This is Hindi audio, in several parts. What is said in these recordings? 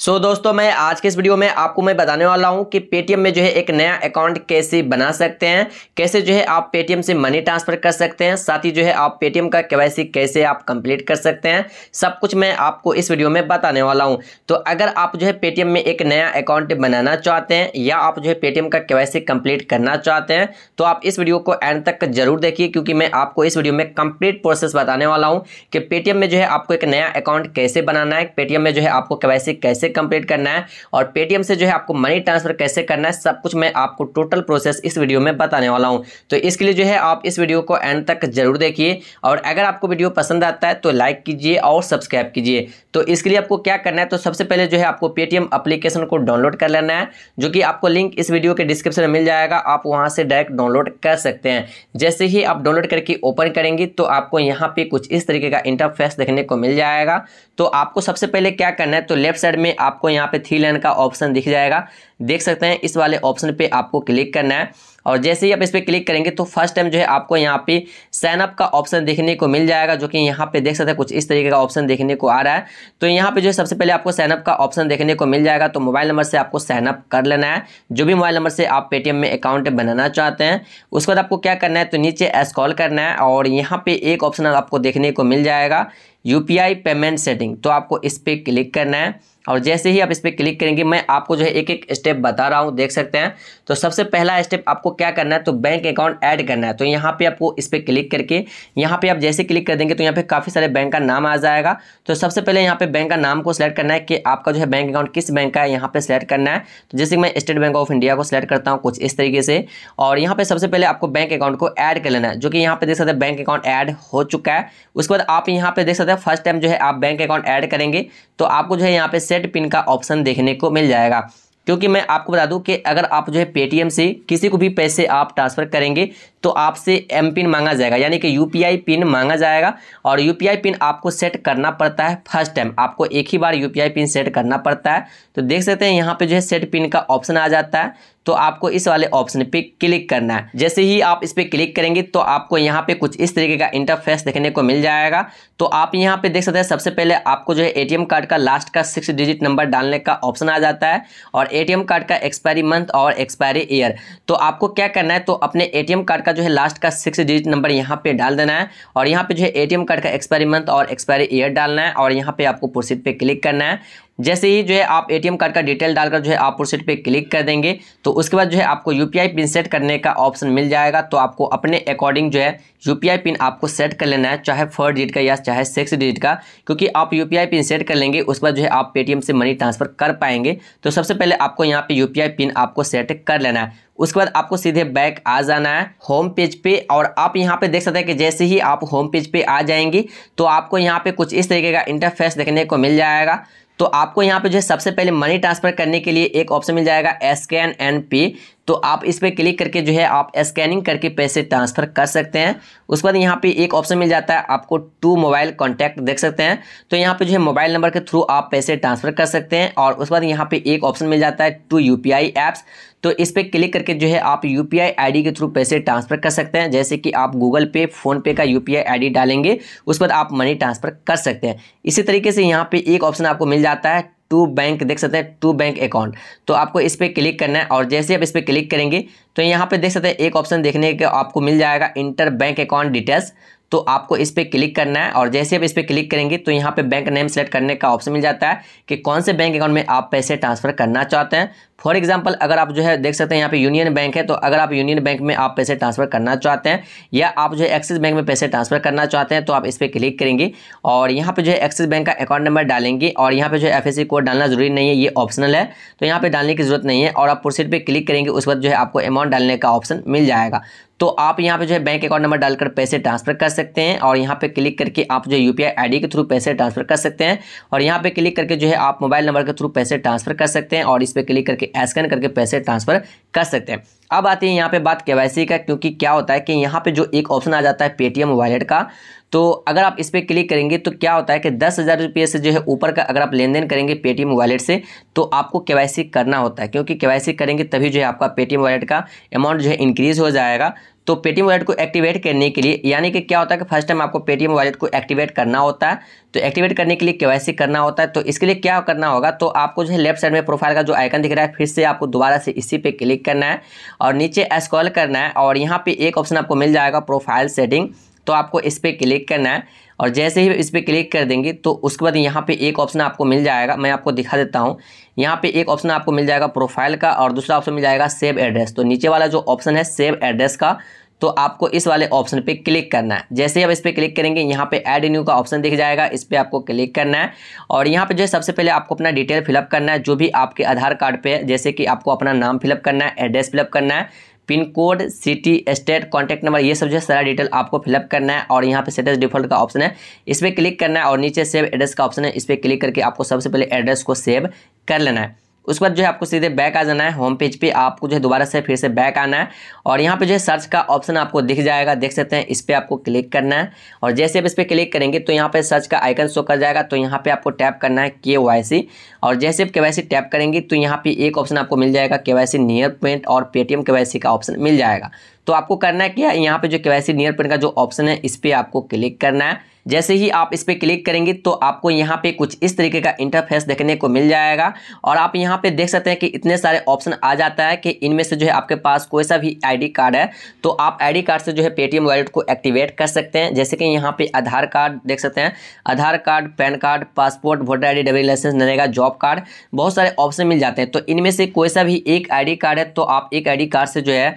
सो so, दोस्तों मैं आज के इस वीडियो में आपको मैं बताने वाला हूं कि पेटीएम में जो है एक नया अकाउंट कैसे बना सकते हैं कैसे जो है आप पेटीएम से मनी ट्रांसफर कर सकते हैं साथ ही जो है आप पेटीएम का केवाईसी कैसे आप कंप्लीट कर सकते हैं सब कुछ मैं आपको इस वीडियो में बताने वाला हूं तो अगर आप जो है पेटीएम में एक नया अकाउंट बनाना चाहते हैं या आप जो है पेटीएम का के कंप्लीट करना चाहते हैं तो आप इस वीडियो को एंड तक जरूर देखिए क्योंकि मैं आपको इस वीडियो में कंप्लीट प्रोसेस बताने वाला हूँ कि पेटीएम में जो है आपको एक नया अकाउंट कैसे बनाना है पेटीएम में जो है आपको के कैसे कैसे कंप्लीट करना है और पेटीएम से जो है आपको मनी ट्रांसफर कैसे करना है सब कुछ मैं आपको टोटल प्रोसेस इस वीडियो में बताने वाला हूँ तो इसके लिए जो है आप इस वीडियो को एंड तक जरूर देखिए और अगर आपको वीडियो पसंद आता है तो लाइक कीजिए और सब्सक्राइब कीजिए तो इसके लिए आपको क्या करना है तो सबसे पहले जो है आपको पेटीएम अप्लीकेशन को डाउनलोड कर लेना है जो कि आपको लिंक इस वीडियो के डिस्क्रिप्शन में मिल जाएगा आप वहाँ से डायरेक्ट डाउनलोड कर सकते हैं जैसे ही आप डाउनलोड करके ओपन करेंगे तो आपको यहाँ पे कुछ इस तरीके का इंटरफेस देखने को मिल जाएगा तो आपको सबसे पहले क्या करना है तो लेफ्ट साइड में आपको यहाँ पे थ्री लाइन का ऑप्शन दिख जाएगा देख सकते हैं इस वाले ऑप्शन पे आपको क्लिक करना है और जैसे ही आप इस पर क्लिक करेंगे तो फर्स्ट टाइम जो है आपको यहाँ पे साइन अप का ऑप्शन देखने को मिल जाएगा जो कि यहाँ पे देख सकते हैं कुछ इस तरीके का ऑप्शन देखने को आ रहा है तो यहाँ पे जो है सबसे पहले आपको साइन अप का ऑप्शन देखने को मिल जाएगा तो मोबाइल नंबर से आपको साइन अप कर लेना है जो भी मोबाइल नंबर से आप पेटीएम में अकाउंट बनाना चाहते हैं उसके बाद आपको क्या करना है तो नीचे एस करना है और यहाँ पर एक ऑप्शन आपको देखने को मिल जाएगा यू पेमेंट सेटिंग तो आपको इस पर क्लिक करना है और जैसे ही आप इस पर क्लिक करेंगे मैं आपको जो है एक एक स्टेप बता रहा हूँ देख सकते हैं तो सबसे पहला स्टेप आपको क्या करना है तो बैंक अकाउंट ऐड करना है तो यहाँ पे आपको इस पर क्लिक करके यहाँ पे आप जैसे क्लिक कर देंगे तो यहाँ पे काफ़ी सारे बैंक का नाम आ जाएगा तो सबसे पहले यहाँ पे बैंक का नाम को सिलेक्ट करना है कि आपका जो है बैंक अकाउंट किस बैंक का है यहाँ पर सिलेक्ट करना है तो जैसे मैं स्टेट बैंक ऑफ इंडिया को सिलेक्ट करता हूँ कुछ इस तरीके से और यहाँ पर सबसे पहले आपको बैंक अकाउंट को ऐड कर लेना है जो कि यहाँ पर देख सकते हैं बैंक अकाउंट ऐड हो चुका है उसके बाद आप यहाँ पर देख सकते हैं है फर्स्ट टाइम जो है आप बैंक अकाउंट ऐड करेंगे तो आपको जो है यहाँ पे सेट पिन का ऑप्शन देखने को मिल जाएगा क्योंकि मैं आपको बता दूं कि अगर आप जो है पेटीएम से किसी को भी पैसे आप ट्रांसफ़र करेंगे तो आपसे एम पिन मांगा जाएगा यानी कि यूपीआई पिन मांगा जाएगा और यूपीआई पिन आपको सेट करना पड़ता है फर्स्ट टाइम आपको एक ही बार यूपीआई पिन सेट करना पड़ता है तो देख सकते हैं यहाँ पे जो है सेट पिन का ऑप्शन आ जाता है तो आपको इस वाले ऑप्शन पे क्लिक करना है जैसे ही आप इस पर क्लिक करेंगे तो आपको यहाँ पे कुछ इस तरीके का इंटरफेस देखने को मिल जाएगा तो आप यहाँ पे देख सकते हैं सबसे पहले आपको जो है एटीएम कार्ड का लास्ट का सिक्स डिजिट नंबर डालने का ऑप्शन आ जाता है और एटीएम कार्ड का एक्सपायरी मंथ और एक्सपायरी ईयर तो आपको क्या करना है तो अपने ए कार्ड का जो है लास्ट का सिक्स डिजिट नंबर यहाँ पर डाल देना है और यहाँ पे जो है ए कार्ड का एक्सपायरी मंथ और एक्सपायरी ईयर डालना है और यहाँ पर आपको प्रोसीड पर क्लिक करना है जैसे ही जो है आप एटीएम कार्ड का डिटेल डालकर जो है आप प्रोसेट पे क्लिक कर देंगे तो उसके बाद जो है आपको यूपीआई पिन सेट करने का ऑप्शन मिल जाएगा तो आपको अपने अकॉर्डिंग जो है यूपीआई पिन आपको सेट कर लेना है चाहे फोर डिजिट का या चाहे सिक्स डिजिट का क्योंकि आप यू पिन सेट कर लेंगे उसके बाद जो है आप पेटीएम से मनी ट्रांसफर कर पाएंगे तो सबसे पहले आपको यहाँ पर यू पिन आपको सेट कर लेना है उसके बाद आपको सीधे बैक आ जाना है होम पेज पे और आप यहाँ पे देख सकते हैं कि जैसे ही आप होम पेज पे आ जाएंगी तो आपको यहाँ पे कुछ इस तरीके का इंटरफेस देखने को मिल जाएगा तो आपको यहाँ पे जो है सबसे पहले मनी ट्रांसफर करने के लिए एक ऑप्शन मिल जाएगा स्कैन एंड पे तो आप इस पर क्लिक करके जो है आप स्कैनिंग करके पैसे ट्रांसफ़र कर सकते हैं उसके बाद यहाँ पे एक ऑप्शन मिल जाता है आपको टू मोबाइल कॉन्टैक्ट देख सकते हैं तो यहाँ पे जो है मोबाइल नंबर के थ्रू आप पैसे ट्रांसफ़र कर सकते हैं और उसके बाद यहाँ पे एक ऑप्शन मिल जाता है टू यू ऐप्स तो इस पर क्लिक करके जो है आप यू पी आई के थ्रू पैसे ट्रांसफ़र कर सकते हैं जैसे कि आप गूगल पे फ़ोनपे का यू पी आई डालेंगे उसके बाद आप मनी ट्रांसफ़र कर सकते हैं इसी तरीके से यहाँ पर एक ऑप्शन आपको मिल जाता है टू बैंक देख सकते हैं टू बैंक अकाउंट तो आपको इस पर क्लिक करना है और जैसे आप इस पर क्लिक करेंगे तो यहाँ पे देख सकते हैं एक ऑप्शन देखने के आपको मिल जाएगा इंटर बैंक अकाउंट डिटेल्स तो आपको इस पर क्लिक करना है और जैसे आप इस पर क्लिक करेंगे तो यहाँ पे बैंक नेम सेलेक्ट करने का ऑप्शन मिल जाता है कि कौन से बैंक अकाउंट में आप पैसे ट्रांसफ़र करना चाहते हैं फॉर एग्जाम्पल अगर आप जो है देख सकते हैं यहाँ पे यूनियन बैंक है तो अगर आप यूनियन बैंक में आप पैसे ट्रांसफ़र करना चाहते हैं या आप जो है एक्सिस बैंक में पैसे ट्रांसफ़र करना चाहते हैं तो आप इस पर क्लिक करेंगे और यहाँ पे जो है एक्सिस बैंक का अकाउंट नंबर डालेंगे और यहाँ पे जो है एफ कोड डालना जरूरी नहीं है ये ऑप्शनल है तो यहाँ पर डालने की जरूरत नहीं है और आप प्रोसीड पर क्लिक करेंगे उस वक्त जो है आपको अमाउंट डालने का ऑप्शन मिल जाएगा तो आप यहाँ पे जो है बैंक अकाउंट नंबर डालकर पैसे ट्रांसफर कर सकते हैं और यहाँ पे क्लिक करके आप जो है यूपीआई आईडी के थ्रू पैसे ट्रांसफर कर सकते हैं और यहाँ पे क्लिक करके जो है आप मोबाइल नंबर के थ्रू पैसे ट्रांसफर कर सकते हैं और इस पर क्लिक करके स्कैन करके पैसे ट्रांसफ़र कर सकते हैं अब आती है यहाँ पे बात केवाईसी का क्योंकि क्या होता है कि यहाँ पे जो एक ऑप्शन आ जाता है पेटीएम वॉलेट का तो अगर आप इस पर क्लिक करेंगे तो क्या होता है कि दस हज़ार रुपये से जो है ऊपर का अगर आप लेन देन करेंगे पेटीएम वॉलेट से तो आपको के करना होता है क्योंकि के करेंगे तभी जो है आपका पेटीएम वॉलेट का अमाउंट जो है इंक्रीज़ हो जाएगा तो पेटीएम वॉलेट को एक्टिवेट करने के लिए यानी कि क्या होता है कि फर्स्ट टाइम आपको पेटीएम वॉलेट को एक्टिवेट करना होता है तो एक्टिवेट करने के लिए सी करना होता है तो इसके लिए क्या करना होगा तो आपको जो है लेफ्ट साइड में प्रोफाइल का जो आइकन दिख रहा है फिर से आपको दोबारा से इसी पे क्लिक करना है और नीचे स्क्रॉल करना है और यहाँ पर एक ऑप्शन आपको मिल जाएगा प्रोफाइल सेटिंग तो आपको इस पर क्लिक करना है और जैसे ही इस पर क्लिक कर देंगे तो उसके बाद यहाँ पे एक ऑप्शन आपको मिल जाएगा मैं आपको दिखा देता हूँ यहाँ पे एक ऑप्शन आपको मिल जाएगा प्रोफाइल का और दूसरा ऑप्शन मिल जाएगा सेव एड्रेस तो नीचे वाला जो ऑप्शन है सेव एड्रेस का तो आपको इस वाले ऑप्शन पे क्लिक करना है जैसे ही आप इस पर क्लिक करेंगे यहाँ पे एड न्यू का ऑप्शन दिख जाएगा इस पर आपको क्लिक करना है और यहाँ पे जो है सबसे पहले आपको अपना डिटेल फिलअप करना है जो भी आपके आधार कार्ड पे जैसे कि आपको अपना नाम फिलअप करना है एड्रेस फिलअप करना है pin code city state contact number ये सब जो है सारा डिटेल आपको फिलअप करना है और यहाँ पे सेटेस डिफॉल्ट का ऑप्शन है इस पर क्लिक करना है और नीचे सेव एड्रेस का ऑप्शन है इस पर क्लिक करके आपको सबसे पहले एड्रेस को सेव कर लेना है उसके बाद जो है आपको सीधे बैक आ जाना है होम पेज पे आपको जो है दोबारा से फिर से बैक आना है और यहाँ पे जो है सर्च का ऑप्शन आपको दिख जाएगा देख सकते हैं इस पर आपको क्लिक करना है और जैसे आप इस पर क्लिक करेंगे तो यहाँ पे सर्च का आइकन शो कर जाएगा तो यहाँ पे आपको टैप करना है के और जैसे आप के टैप करेंगे तो यहाँ पे एक ऑप्शन आपको मिल जाएगा के वाई सी नियर पेंट और पेटीएम के का ऑप्शन मिल जाएगा तो आपको करना है क्या यहाँ पे जो केवाईसी नियर पिन का जो ऑप्शन है इस पर आपको क्लिक करना है जैसे ही आप इस पर क्लिक करेंगे तो आपको यहाँ पे कुछ इस तरीके का इंटरफेस देखने को मिल जाएगा और आप यहाँ पे देख सकते हैं कि इतने सारे ऑप्शन आ जाता है कि इनमें से जो है आपके पास कोई सा भी आईडी कार्ड है तो आप आईडी कार्ड से जो है पेटीएम वॉलेट को एक्टिवेट कर सकते हैं जैसे कि यहाँ पे आधार कार्ड देख सकते हैं Aadhaar card PAN card passport voter I D licence NREGA job card बहुत सारे ऑप्शन मिल जाते हैं तो इनमें से कोई सा भी एक आई कार्ड है तो आप एक आई कार्ड से जो है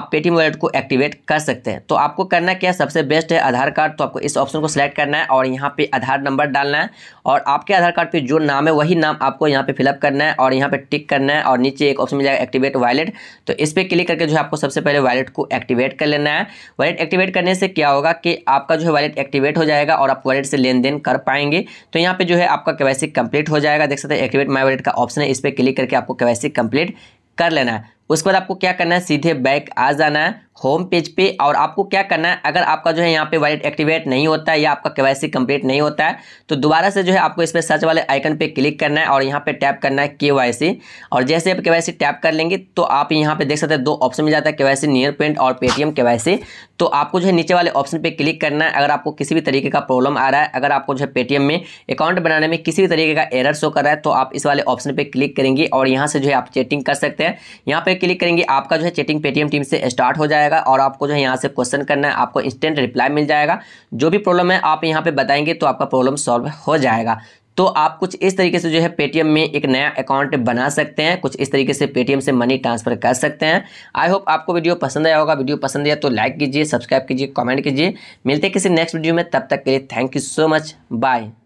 आप पेटीएम वॉलेट को एक्टिवेट कर सकते हैं तो आपको करना क्या सबसे बेस्ट है आधार कार्ड तो आपको इस ऑप्शन को सिलेक्ट करना है और यहाँ पे आधार नंबर डालना है और आपके आधार कार्ड पे जो नाम है वही नाम आपको यहाँ पे फिलअप करना है और यहाँ पे टिक करना है और नीचे एक ऑप्शन मिल जाएगा एक्टिवेट वॉलेट तो इस पर क्लिक करके जो है आपको सबसे पहले वॉलेट को एक्टिवेट कर लेना है वॉलेट एक्टिवेट करने से क्या होगा कि आपका जो है वॉलेट एक्टिवेट हो जाएगा और आप वॉलेट से लेन देन कर पाएंगे तो यहाँ पर जो है आपका केवासी कंप्लीट हो जाएगा देख सकते हैं एक्टिवेट माई वॉलेट का ऑप्शन है इस पर क्लिक करके आपको केवासी कंप्लीट कर लेना है उसके बाद आपको क्या करना है सीधे बैक आ जाना है होम पेज पे और आपको क्या करना है अगर आपका जो है यहाँ पे वॉलेट एक्टिवेट नहीं होता है या आपका के वाई कंप्लीट नहीं होता है तो दोबारा से जो है आपको इस पर सर्च वाले आइकन पे क्लिक करना है और यहाँ पे टैप करना है के और जैसे आप के वाई टैप कर लेंगे तो आप यहाँ पे देख सकते हैं दो ऑप्शन मिल जाता है के सी नियर पेंट और पेटीएम केवाईसी तो आपको जो है नीचे वाले ऑप्शन पर क्लिक करना है अगर आपको किसी भी तरीके का प्रॉब्लम आ रहा है अगर आपको जो है पेटीएम में अकाउंट बनाने में किसी भी तरीके का एरर शो कर रहा है तो आप इस वाले ऑप्शन पर क्लिक करेंगे और यहाँ से जो है आप चेटिंग कर सकते हैं यहाँ पर क्लिक करेंगे आपका जो है चेटिंग पेटीएम टीम से स्टार्ट हो जाएगा जाएगा और आपको जो है यहाँ से क्वेश्चन करना है आपको इंस्टेंट रिप्लाई मिल जाएगा जो भी प्रॉब्लम है आप यहाँ पर बताएंगे तो आपका प्रॉब्लम सॉल्व हो जाएगा तो आप कुछ इस तरीके से जो है पेटीएम में एक नया अकाउंट बना सकते हैं कुछ इस तरीके से पेटीएम से मनी ट्रांसफर कर सकते हैं आई होप आपको वीडियो पसंद आया होगा वीडियो पसंद आया तो लाइक कीजिए सब्सक्राइब कीजिए कमेंट कीजिए मिलते हैं किसी नेक्स्ट वीडियो में तब तक के लिए thank you so much bye